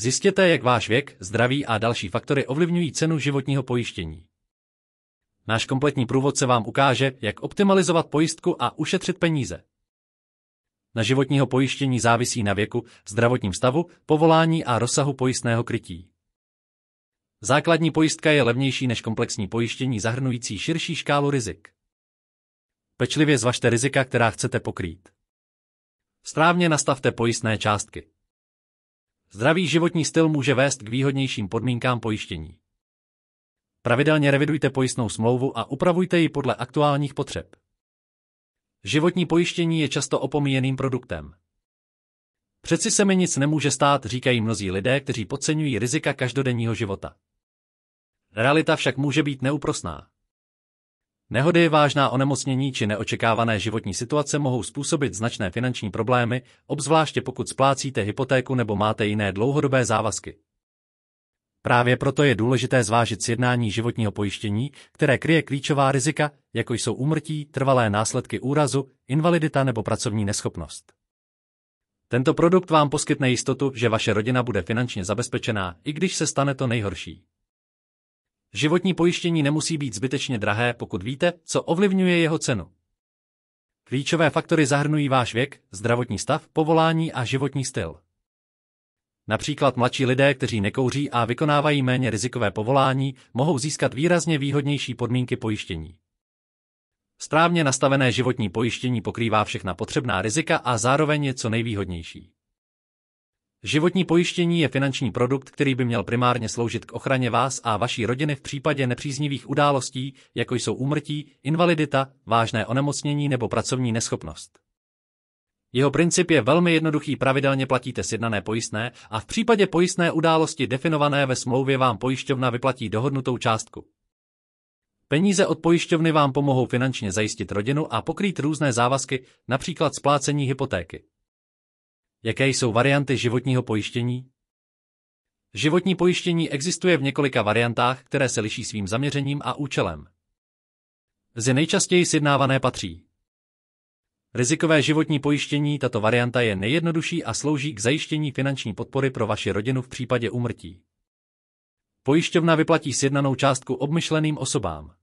Zjistěte, jak váš věk, zdraví a další faktory ovlivňují cenu životního pojištění. Náš kompletní průvodce vám ukáže, jak optimalizovat pojistku a ušetřit peníze. Na životního pojištění závisí na věku, zdravotním stavu, povolání a rozsahu pojistného krytí. Základní pojistka je levnější než komplexní pojištění zahrnující širší škálu rizik. Pečlivě zvažte rizika, která chcete pokrýt. Strávně nastavte pojistné částky. Zdravý životní styl může vést k výhodnějším podmínkám pojištění. Pravidelně revidujte pojistnou smlouvu a upravujte ji podle aktuálních potřeb. Životní pojištění je často opomíjeným produktem. Přeci se mi nic nemůže stát, říkají mnozí lidé, kteří podceňují rizika každodenního života. Realita však může být neúprosná. Nehody, vážná onemocnění či neočekávané životní situace mohou způsobit značné finanční problémy, obzvláště pokud splácíte hypotéku nebo máte jiné dlouhodobé závazky. Právě proto je důležité zvážit sjednání životního pojištění, které kryje klíčová rizika, jako jsou úmrtí, trvalé následky úrazu, invalidita nebo pracovní neschopnost. Tento produkt vám poskytne jistotu, že vaše rodina bude finančně zabezpečená, i když se stane to nejhorší. Životní pojištění nemusí být zbytečně drahé, pokud víte, co ovlivňuje jeho cenu. Klíčové faktory zahrnují váš věk, zdravotní stav, povolání a životní styl. Například mladší lidé, kteří nekouří a vykonávají méně rizikové povolání, mohou získat výrazně výhodnější podmínky pojištění. Správně nastavené životní pojištění pokrývá všechna potřebná rizika a zároveň je co nejvýhodnější. Životní pojištění je finanční produkt, který by měl primárně sloužit k ochraně vás a vaší rodiny v případě nepříznivých událostí, jako jsou úmrtí, invalidita, vážné onemocnění nebo pracovní neschopnost. Jeho princip je velmi jednoduchý, pravidelně platíte sjednané pojistné a v případě pojistné události definované ve smlouvě vám pojišťovna vyplatí dohodnutou částku. Peníze od pojišťovny vám pomohou finančně zajistit rodinu a pokrýt různé závazky, například splácení hypotéky. Jaké jsou varianty životního pojištění? Životní pojištění existuje v několika variantách, které se liší svým zaměřením a účelem. Ze nejčastěji sjednávané patří Rizikové životní pojištění tato varianta je nejjednodušší a slouží k zajištění finanční podpory pro vaši rodinu v případě úmrtí. Pojišťovna vyplatí sjednanou částku obmyšleným osobám.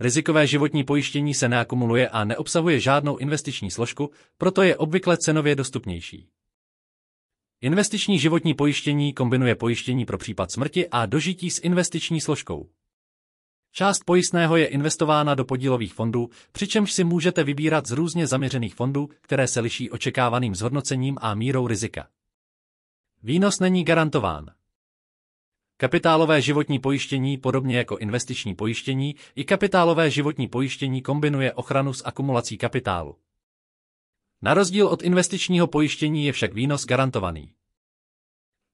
Rizikové životní pojištění se neakumuluje a neobsahuje žádnou investiční složku, proto je obvykle cenově dostupnější. Investiční životní pojištění kombinuje pojištění pro případ smrti a dožití s investiční složkou. Část pojistného je investována do podílových fondů, přičemž si můžete vybírat z různě zaměřených fondů, které se liší očekávaným zhodnocením a mírou rizika. Výnos není garantován. Kapitálové životní pojištění, podobně jako investiční pojištění, i kapitálové životní pojištění kombinuje ochranu s akumulací kapitálu. Na rozdíl od investičního pojištění je však výnos garantovaný.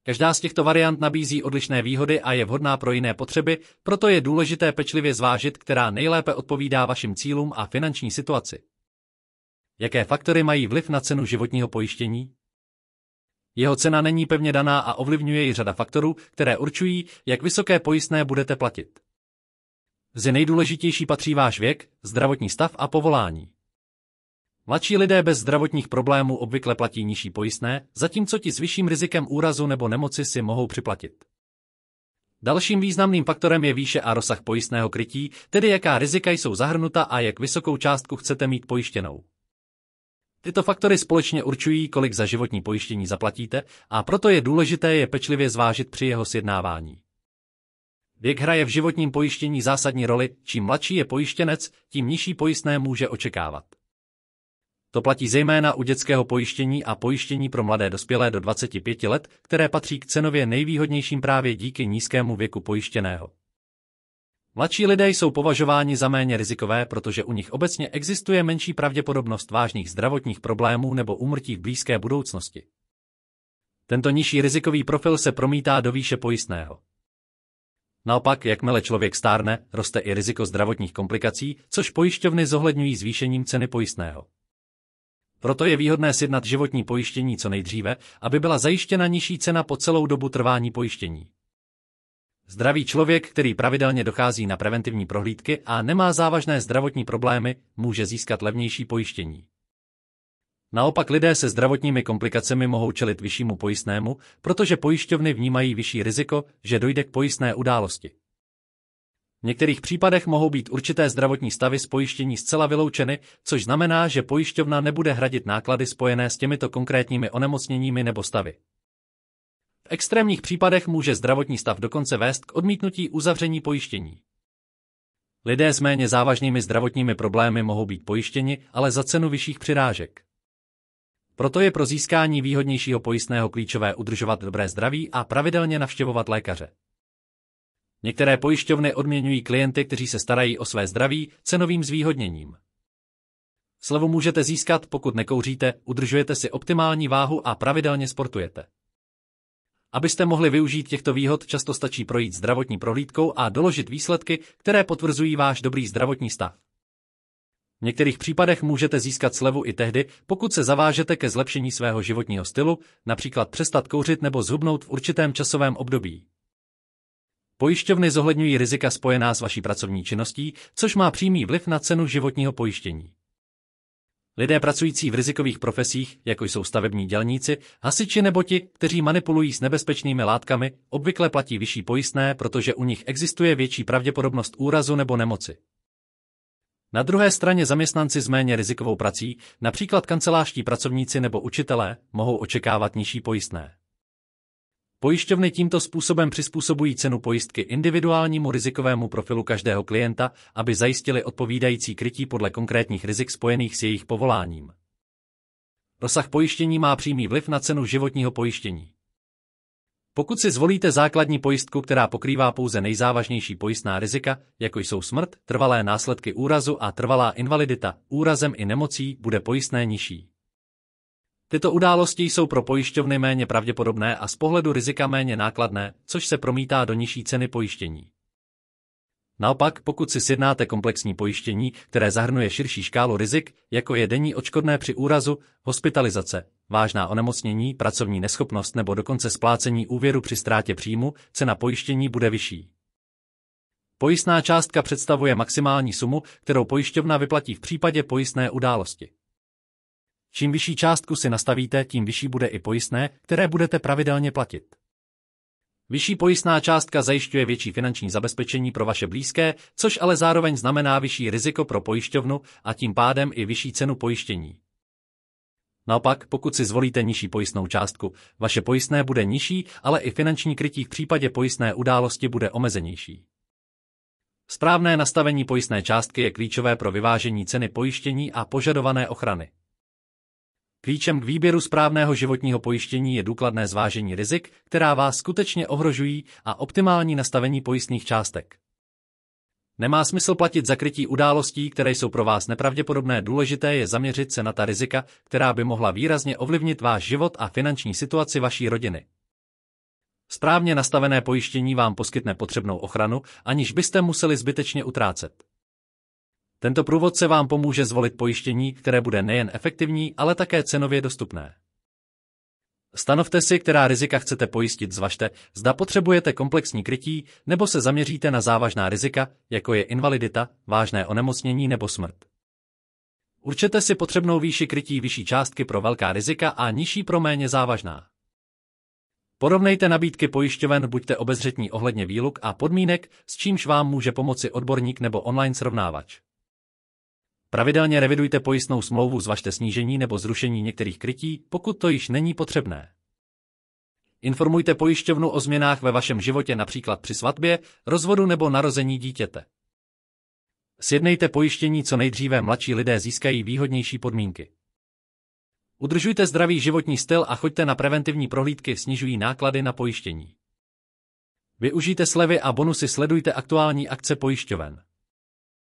Každá z těchto variant nabízí odlišné výhody a je vhodná pro jiné potřeby, proto je důležité pečlivě zvážit, která nejlépe odpovídá vašim cílům a finanční situaci. Jaké faktory mají vliv na cenu životního pojištění? Jeho cena není pevně daná a ovlivňuje ji řada faktorů, které určují, jak vysoké pojistné budete platit. Ze nejdůležitější patří váš věk, zdravotní stav a povolání. Mladší lidé bez zdravotních problémů obvykle platí nižší pojistné, zatímco ti s vyšším rizikem úrazu nebo nemoci si mohou připlatit. Dalším významným faktorem je výše a rozsah pojistného krytí, tedy jaká rizika jsou zahrnuta a jak vysokou částku chcete mít pojištěnou. Tyto faktory společně určují, kolik za životní pojištění zaplatíte a proto je důležité je pečlivě zvážit při jeho sjednávání. Věk hraje v životním pojištění zásadní roli, čím mladší je pojištěnec, tím nižší pojistné může očekávat. To platí zejména u dětského pojištění a pojištění pro mladé dospělé do 25 let, které patří k cenově nejvýhodnějším právě díky nízkému věku pojištěného. Mladší lidé jsou považováni za méně rizikové, protože u nich obecně existuje menší pravděpodobnost vážných zdravotních problémů nebo úmrtí v blízké budoucnosti. Tento nižší rizikový profil se promítá do výše pojistného. Naopak, jakmile člověk stárne, roste i riziko zdravotních komplikací, což pojišťovny zohledňují zvýšením ceny pojistného. Proto je výhodné sjednat životní pojištění co nejdříve, aby byla zajištěna nižší cena po celou dobu trvání pojištění. Zdravý člověk, který pravidelně dochází na preventivní prohlídky a nemá závažné zdravotní problémy, může získat levnější pojištění. Naopak lidé se zdravotními komplikacemi mohou čelit vyššímu pojistnému, protože pojišťovny vnímají vyšší riziko, že dojde k pojistné události. V některých případech mohou být určité zdravotní stavy z pojištění zcela vyloučeny, což znamená, že pojišťovna nebude hradit náklady spojené s těmito konkrétními onemocněními nebo stavy. V extrémních případech může zdravotní stav dokonce vést k odmítnutí uzavření pojištění. Lidé s méně závažnými zdravotními problémy mohou být pojištěni, ale za cenu vyšších přirážek. Proto je pro získání výhodnějšího pojistného klíčové udržovat dobré zdraví a pravidelně navštěvovat lékaře. Některé pojišťovny odměňují klienty, kteří se starají o své zdraví, cenovým zvýhodněním. Slevu můžete získat, pokud nekouříte, udržujete si optimální váhu a pravidelně sportujete. Abyste mohli využít těchto výhod, často stačí projít zdravotní prohlídkou a doložit výsledky, které potvrzují váš dobrý zdravotní stav. V některých případech můžete získat slevu i tehdy, pokud se zavážete ke zlepšení svého životního stylu, například přestat kouřit nebo zhubnout v určitém časovém období. Pojišťovny zohledňují rizika spojená s vaší pracovní činností, což má přímý vliv na cenu životního pojištění. Lidé pracující v rizikových profesích, jako jsou stavební dělníci, hasiči nebo ti, kteří manipulují s nebezpečnými látkami, obvykle platí vyšší pojistné, protože u nich existuje větší pravděpodobnost úrazu nebo nemoci. Na druhé straně zaměstnanci s méně rizikovou prací, například kancelářští pracovníci nebo učitelé, mohou očekávat nižší pojistné. Pojišťovny tímto způsobem přizpůsobují cenu pojistky individuálnímu rizikovému profilu každého klienta, aby zajistili odpovídající krytí podle konkrétních rizik spojených s jejich povoláním. Rozsah pojištění má přímý vliv na cenu životního pojištění. Pokud si zvolíte základní pojistku, která pokrývá pouze nejzávažnější pojistná rizika, jako jsou smrt, trvalé následky úrazu a trvalá invalidita, úrazem i nemocí bude pojistné nižší. Tyto události jsou pro pojišťovny méně pravděpodobné a z pohledu rizika méně nákladné, což se promítá do nižší ceny pojištění. Naopak, pokud si sjednáte komplexní pojištění, které zahrnuje širší škálu rizik, jako je denní očkodné při úrazu, hospitalizace, vážná onemocnění, pracovní neschopnost nebo dokonce splácení úvěru při ztrátě příjmu, cena pojištění bude vyšší. Pojistná částka představuje maximální sumu, kterou pojišťovna vyplatí v případě pojistné události. Čím vyšší částku si nastavíte, tím vyšší bude i pojistné, které budete pravidelně platit. Vyšší pojistná částka zajišťuje větší finanční zabezpečení pro vaše blízké, což ale zároveň znamená vyšší riziko pro pojišťovnu a tím pádem i vyšší cenu pojištění. Naopak, pokud si zvolíte nižší pojistnou částku, vaše pojistné bude nižší, ale i finanční krytí v případě pojistné události bude omezenější. Správné nastavení pojistné částky je klíčové pro vyvážení ceny pojištění a požadované ochrany. Klíčem k výběru správného životního pojištění je důkladné zvážení rizik, která vás skutečně ohrožují a optimální nastavení pojistných částek. Nemá smysl platit za krytí událostí, které jsou pro vás nepravděpodobné. Důležité je zaměřit se na ta rizika, která by mohla výrazně ovlivnit váš život a finanční situaci vaší rodiny. Správně nastavené pojištění vám poskytne potřebnou ochranu, aniž byste museli zbytečně utrácet. Tento průvodce vám pomůže zvolit pojištění, které bude nejen efektivní, ale také cenově dostupné. Stanovte si, která rizika chcete pojistit, zvažte, zda potřebujete komplexní krytí, nebo se zaměříte na závažná rizika, jako je invalidita, vážné onemocnění nebo smrt. Určete si potřebnou výši krytí vyšší částky pro velká rizika a nižší pro méně závažná. Porovnejte nabídky pojišťoven, buďte obezřetní ohledně výluk a podmínek, s čímž vám může pomoci odborník nebo online srovnávač. Pravidelně revidujte pojistnou smlouvu, zvažte snížení nebo zrušení některých krytí, pokud to již není potřebné. Informujte pojišťovnu o změnách ve vašem životě, například při svatbě, rozvodu nebo narození dítěte. Sjednejte pojištění co nejdříve, mladší lidé získají výhodnější podmínky. Udržujte zdravý životní styl a choďte na preventivní prohlídky, snižují náklady na pojištění. Využijte slevy a bonusy, sledujte aktuální akce pojišťoven.